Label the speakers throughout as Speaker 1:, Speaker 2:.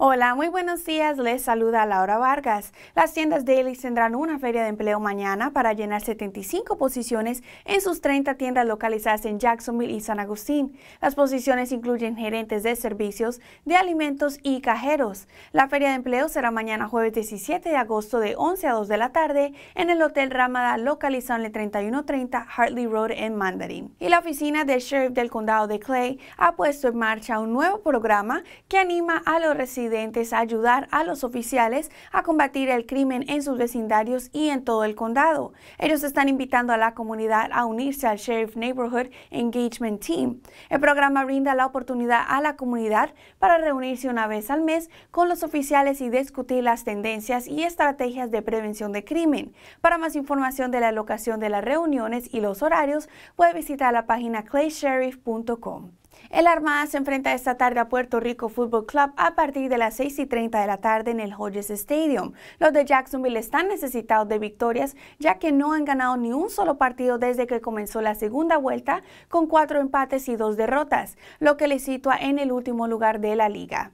Speaker 1: Hola, muy buenos días. Les saluda Laura Vargas. Las tiendas Daily tendrán una feria de empleo mañana para llenar 75 posiciones en sus 30 tiendas localizadas en Jacksonville y San Agustín. Las posiciones incluyen gerentes de servicios, de alimentos y cajeros. La feria de empleo será mañana jueves 17 de agosto de 11 a 2 de la tarde en el Hotel Ramada localizado en el 3130 Hartley Road en Mandarin. Y la oficina del sheriff del condado de Clay ha puesto en marcha un nuevo programa que anima a los residentes a ayudar a los oficiales a combatir el crimen en sus vecindarios y en todo el condado. Ellos están invitando a la comunidad a unirse al Sheriff Neighborhood Engagement Team. El programa brinda la oportunidad a la comunidad para reunirse una vez al mes con los oficiales y discutir las tendencias y estrategias de prevención de crimen. Para más información de la locación de las reuniones y los horarios, puede visitar la página claysheriff.com. El Armada se enfrenta esta tarde a Puerto Rico Football Club a partir de las 6 y 30 de la tarde en el Hodges Stadium. Los de Jacksonville están necesitados de victorias ya que no han ganado ni un solo partido desde que comenzó la segunda vuelta con cuatro empates y dos derrotas, lo que les sitúa en el último lugar de la liga.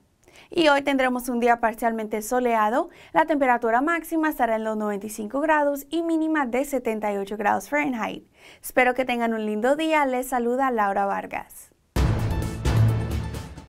Speaker 1: Y hoy tendremos un día parcialmente soleado. La temperatura máxima estará en los 95 grados y mínima de 78 grados Fahrenheit. Espero que tengan un lindo día. Les saluda Laura Vargas.